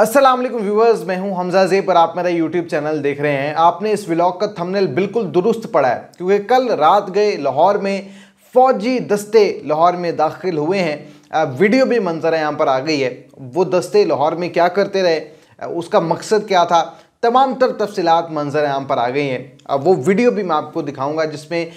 Aslam viewers मैं हूं हमजा जेब पर आप मेरा यूट्यूब चैनल देख रहे हैं आपने इस व्लॉग का थंबनेल बिल्कुल दुरुस्त पड़ा है क्योंकि कल रात गए लाहौर में फौजी दस्ते लाहौर में दाखिल हुए हैं वीडियो भी मंजर यहाँ पर आ गई है वो दस्ते लाहौर में क्या करते रहे उसका मकसद क्या था तमाम तर तफसीत मंजर आम पर आ गई हैं अब वो वीडियो भी मैं आपको दिखाऊंगा जिसमें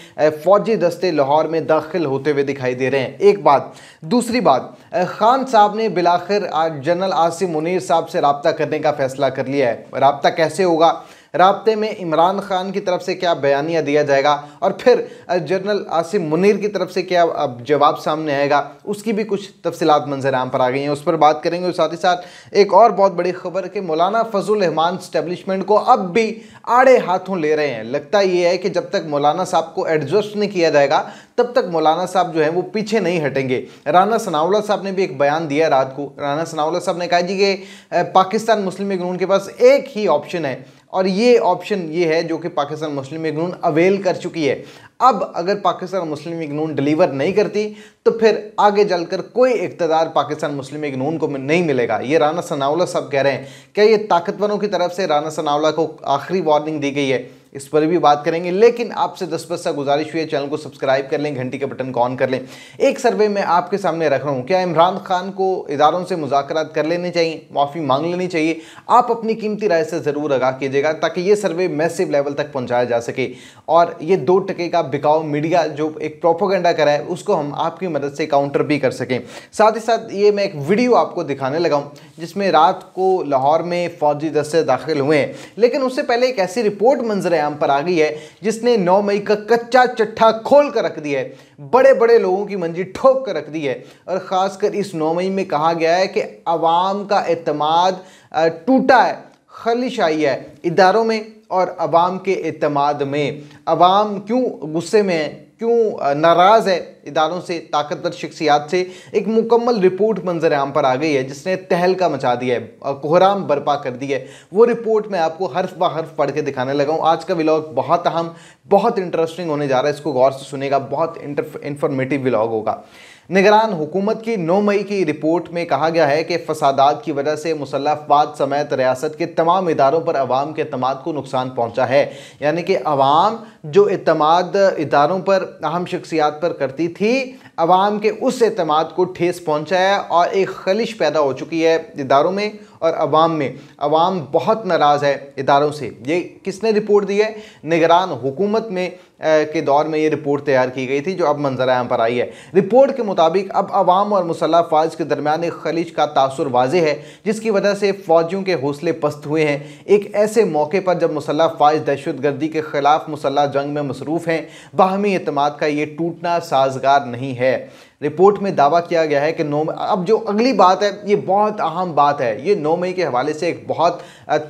फ़ौजी दस्ते लाहौर में दाखिल होते हुए दिखाई दे रहे हैं एक बात दूसरी बात ख़ान साहब ने बिलाखिर जनरल आसिम मुनीर साहब से रबता करने का फ़ैसला कर लिया है रबता कैसे होगा रबते में इमरान खान की तरफ से क्या बयानिया दिया जाएगा और फिर जनरल आसिम मुनीर की तरफ से क्या जवाब सामने आएगा उसकी भी कुछ तफसीत मंजर आम पर आ गई हैं उस पर बात करेंगे और साथ ही साथ एक और बहुत बड़ी खबर कि मौलाना फजल रहमान स्टैब्लिशमेंट को अब भी आड़े हाथों ले रहे हैं लगता ये है कि जब तक मौलाना साहब को एडजस्ट नहीं किया जाएगा तब तक मौलाना साहब जो है वो पीछे नहीं हटेंगे राना सनावला साहब ने भी एक बयान दिया रात को राना सनावला साहब ने कहा जी कि पाकिस्तान मुस्लिम यूनियन के पास एक ही ऑप्शन है और ये ऑप्शन ये है जो कि Pakistan Muslim League Noon avail कर चुकी है अब अगर Pakistan Muslim League Noon deliver नहीं करती तो फिर आगे चलकर कोई इकतदार पाकिस्तान मुस्लिम लीग नून को नहीं मिलेगा ये राना सनावला साहब कह रहे हैं क्या ये ताकतवरों की तरफ से राना सनावला को आखिरी वार्निंग दी गई है इस पर भी बात करेंगे लेकिन आपसे दस बस सा गुजारिश हुई है चैनल को सब्सक्राइब कर लें घंटी के बटन को ऑन कर लें एक सर्वे मैं आपके सामने रख रहा हूँ क्या इमरान खान को इदारों से मुजाकर कर लेने चाहिए माफ़ी मांग लेनी चाहिए आप अपनी कीमती राय से ज़रूर आगा कीजिएगा ताकि ये सर्वे मैसिव लेवल तक पहुँचाया जा सके और ये दो टके का बिकाऊ मीडिया जो एक प्रोपोगंडा करा है उसको हम आपकी मदद से काउंटर भी कर सकें साथ ही साथ ये मैं एक वीडियो आपको दिखाने लगा हूँ जिसमें रात को लाहौर में फौजी दस्ते दाखिल हुए हैं लेकिन उससे पहले एक ऐसी रिपोर्ट मंजर आयाम पर आ गई है जिसने 9 मई का कच्चा चट्ठा खोल कर रख दिया है बड़े बड़े लोगों की मंजिल ठोक कर रख दी है और ख़ासकर इस 9 मई में कहा गया है कि आवाम का अतमाद टूटा है खलिश आई है इदारों में और आवाम के अतमाद में आवाम क्यों गुस्से में है क्यों नाराज़ है इदारों से ताकतवर शख्सियात से एक मुकम्मल रिपोर्ट मंजर आम पर आ गई है जिसने तहलका मचा दिया है कोहराम बर्पा कर दी है वो रिपोर्ट मैं आपको हर्फ ब हर्फ पढ़ के दिखाने लगा हूँ आज का व्लॉग बहुत अहम बहुत इंटरेस्टिंग होने जा रहा है इसको गौर से सुनेगा बहुत इंफॉर्मेटिव व्लॉग होगा निगरान हुकूमत की 9 मई की रिपोर्ट में कहा गया है कि फसादात की वजह से मुसलफबाद समेत रियासत के तमाम इदारों पर आवाम के अतमाद को नुकसान पहुँचा है यानी कि आवाम जो अतमाद इदारों पर अहम शख्सियात पर करती थी आवाम के उस अतमाद को ठेस पहुँचाया और एक खलिश पैदा हो चुकी है इदारों में और आवाम में आवाम बहुत नाराज़ है इदारों से ये किसने रिपोर्ट दी है निगरान हुकूमत में आ, के दौर में ये रिपोर्ट तैयार की गई थी जो अब मंजर आम पर आई है रिपोर्ट के मुताबिक अब आवाम और मुसल्ह फ़ौज के दरमियान एक खलिज का तासर वाज है जिसकी वजह से फ़ौजियों के हौसले पस्त हुए हैं एक ऐसे मौके पर जब मुसल्ह फ़ौज दहशत गर्दी के ख़िलाफ़ मुसल्ह जंग में मसरूफ़ हैं बाहमी अतमाद का ये टूटना साजगार नहीं है है रिपोर्ट में दावा किया गया है कि नौ अब जो अगली बात है ये बहुत अहम बात है ये नौ मई के हवाले से एक बहुत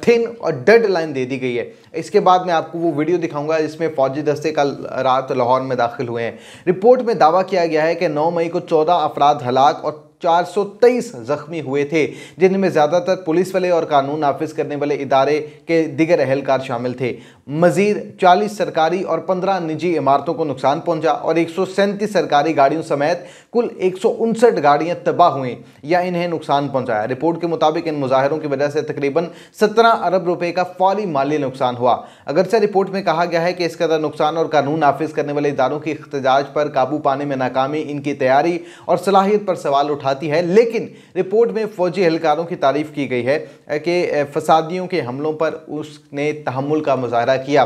थिन और डेड लाइन दे दी गई है इसके बाद मैं आपको वो वीडियो दिखाऊंगा जिसमें फौजी दस्ते कल रात लाहौर में दाखिल हुए हैं रिपोर्ट में दावा किया गया है कि नौ मई को चौदह अफराद हलाक और 423 जख्मी हुए थे जिनमें ज़्यादातर पुलिस वाले और कानून नाफिज करने वाले इदारे के दिगर अहलकार शामिल थे मजीद 40 सरकारी और 15 निजी इमारतों को नुकसान पहुंचा और एक सरकारी गाड़ियों समेत कुल एक गाड़ियां तबाह हुई या इन्हें नुकसान पहुंचाया रिपोर्ट के मुताबिक इन मुजाहरों की वजह से तकरीबन 17 अरब रुपए का फौरी माली नुकसान हुआ अगरचे रिपोर्ट में कहा गया है कि इस कदर नुकसान और कानून नाफिज करने वाले इदारों के अख्तजाज पर काबू पाने में नाकामी इनकी तैयारी और सलाहियत पर सवाल उठाती है लेकिन रिपोर्ट में फौजी एहलकारों की तारीफ की गई है कि फसादियों के हमलों पर उसने तहमुल का मुजाहरा किया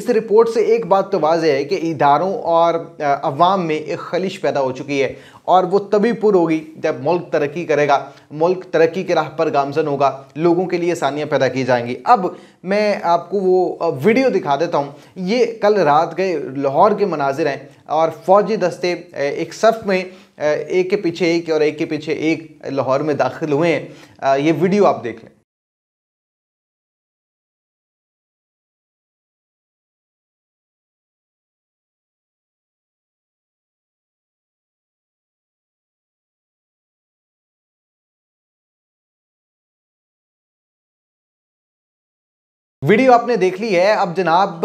इस रिपोर्ट से एक बात तो वाज है कि इदारों और अवाम में एक खलिश पैदा हो चुकी है और वो तभी पुर होगी जब मुल्क तरक्की करेगा मुल्क तरक्की के राह पर गामजन होगा लोगों के लिए आसानियाँ पैदा की जाएंगी अब मैं आपको वो वीडियो दिखा देता हूँ ये कल रात गए लाहौर के मनाजिर हैं और फौजी दस्ते एक सफ में एक के पीछे एक और एक के पीछे एक लाहौर में दाखिल हुए हैं ये वीडियो आप देख लें वीडियो आपने देख ली है अब जनाब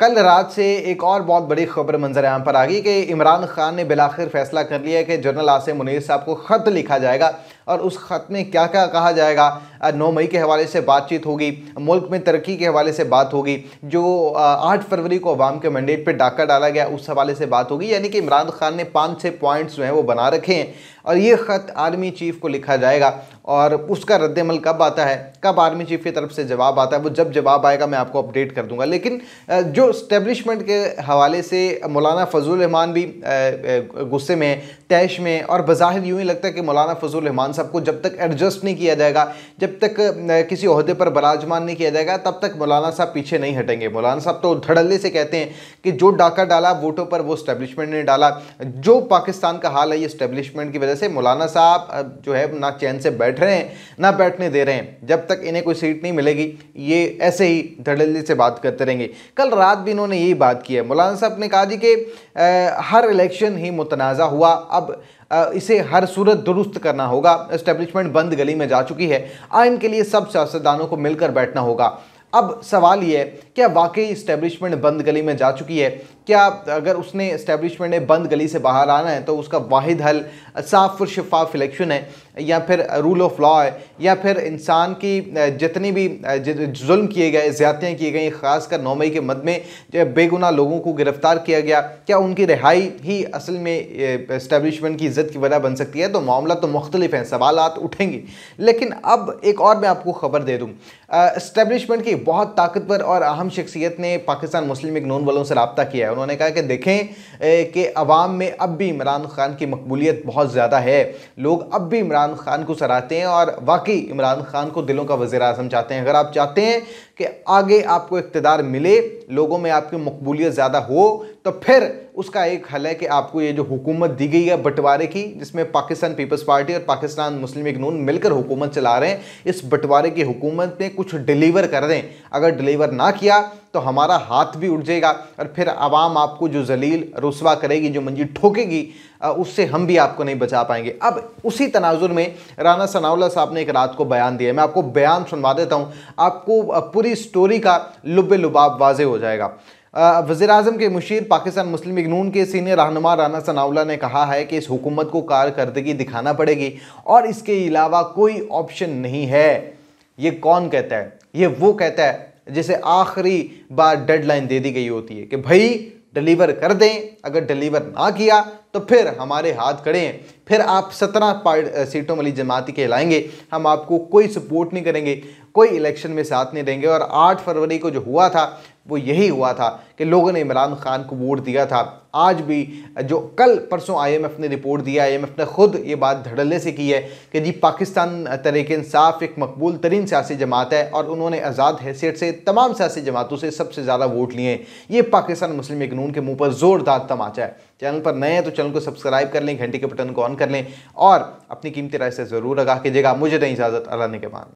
कल रात से एक और बहुत बड़ी खबर मंजर यहाँ पर आ गई कि इमरान खान ने बिलाखिर फैसला कर लिया है कि जनरल आसिम मुनीर साहब को ख़त लिखा जाएगा और उस ख़त में क्या क्या कहा जाएगा नौ मई के हवाले से बातचीत होगी मुल्क में तरक्की के हवाले से बात होगी जो आठ फरवरी को अवाम के मैंडेट पर डाका डाला गया उस हवाले से बात होगी यानी कि इमरान खान ने पाँच छः पॉइंट्स जो हैं वो बना रखे हैं और ये ख़त आर्मी चीफ को लिखा जाएगा और उसका रद्दमल कब आता है कब आर्मी चीफ की तरफ से जवाब आता है वो जब जवाब आएगा मैं आपको अपडेट कर दूंगा लेकिन जो स्टेब्लिशमेंट के हवाले से मौलाना फजल रहमान भी गुस्से में तैश में और बाहर यूँ ही लगता है कि मौलाना फजल रहमान साहब को जब तक एडजस्ट नहीं किया जाएगा जब तक किसी अहदे पर बराजमान नहीं किया जाएगा तब तक मौलाना साहब पीछे नहीं हटेंगे मौलाना साहब तो धड़ल्ले से कहते हैं कि जो डाका डाला वोटों पर वो स्टैब्लिशमेंट ने डाला जो पाकिस्तान का हाल है ये स्टैब्लिशमेंट की वजह से मौलाना साहब जो है ना चैन से बैठ बैठ रहे हैं ना बैठने दे रहे हैं जब तक इन्हें कोई सीट नहीं मिलेगी ये ऐसे ही धड़ल से बात करते रहेंगे कल रात भी इन्होंने यही बात की है मौलाना साहब ने कहा जी कि हर इलेक्शन ही मुतनाज़ा हुआ अब इसे हर सूरत दुरुस्त करना होगा इस्टेब्लिशमेंट बंद गली में जा चुकी है आइन के लिए सब सियासतदानों को मिलकर बैठना होगा अब सवाल ये है क्या वाकई इस्टेब्लिशमेंट बंद गली में जा चुकी है क्या अगर उसने इस्टेब्लिशमेंट ने बंद गली से बाहर आना है तो उसका वाहिद हल साफ और शफाफ इलेक्शन है या फिर रूल ऑफ लॉ है या फिर इंसान की जितनी भी जुल्म किए गए ज़्यादतियाँ किए गई खासकर नौ मई के मद में बेगुनाह लोगों को गिरफ़्तार किया गया क्या उनकी रिहाई ही असल में इस्टेब्लिशमेंट की इज़्ज़त की वजह बन सकती है तो मामला तो मुख्तलिफ हैं सवाल उठेंगे लेकिन अब एक और मैं आपको ख़बर दे दूँ इस्टेब्लिशमेंट की बहुत ताकतवर और अहम शख्सियत ने पाकिस्तान मुस्लिम लीग नोन वालों से रबता किया है है उन्होंने कहा कि देखें कि अवाम में अब भी इमरान खान की मकबूलियत बहुत ज़्यादा है लोग अब भी इमरान खान को सराहते हैं और वाकई इमरान खान को दिलों का वज़ी अजम चाहते हैं अगर आप चाहते हैं कि आगे आपको इकतदार मिले लोगों में आपकी मकबूलियत ज़्यादा हो तो फिर उसका एक हल है कि आपको ये जो हुकूमत दी गई है बंटवारे की जिसमें पाकिस्तान पीपल्स पार्टी और पाकिस्तान मुस्लिम लीग नून मिलकर हुकूमत चला रहे हैं इस बंटवारे की हुकूमत ने कुछ डिलीवर कर दें अगर डिलीवर ना किया तो हमारा हाथ भी उठ जाएगा और फिर आवाम आपको जो जलील रसवा करेगी जो मंजी ठोकेगी उससे हम भी आपको नहीं बचा पाएंगे अब उसी तनाजुर में राना सनाउल्ला साहब ने एक रात को बयान दिया मैं आपको बयान सुनवा देता हूँ आपको पूरी स्टोरी का लुब लुबाब वाजे हो जाएगा वज़ी अजम के मुशीर पाकिस्तान मुस्लिम इगनून के सीनियर रहनुमा राना सनावला ने कहा है कि इस हुकूमत को कारकर्दगी दिखाना पड़ेगी और इसके अलावा कोई ऑप्शन नहीं है ये कौन कहता है ये वो कहता है जिसे आखिरी बार डेडलाइन दे दी गई होती है कि भाई डिलीवर कर दें अगर डिलीवर ना किया तो फिर हमारे हाथ खड़े हैं फिर आप सत्रह सीटों वाली जमाती के लाएंगे हम आपको कोई सपोर्ट नहीं करेंगे कोई इलेक्शन में साथ नहीं देंगे और 8 फरवरी को जो हुआ था वो यही हुआ था कि लोगों ने इमरान खान को वोट दिया था आज भी जो कल परसों आईएमएफ ने रिपोर्ट दिया आईएमएफ ने खुद ये बात धड़ल्ले से की है कि जी पाकिस्तान तहरीक इंसाफ एक मकबूल तरीन सियासी जमात है और उन्होंने आज़ाद हैसियत से तमाम सियासी जमातों से सबसे ज़्यादा वोट लिए ये पाकिस्तान मुस्लिम कानून के मुँह पर ज़ोरदार तमाचा है चैनल पर नए हैं तो चैनल को सब्सक्राइब कर लें घंटे के बटन को ऑन कर लें और अपनी कीमती राय से ज़रूर आगा कीजिएगा मुझे नहीं इजाज़त अल्लाह ने के मान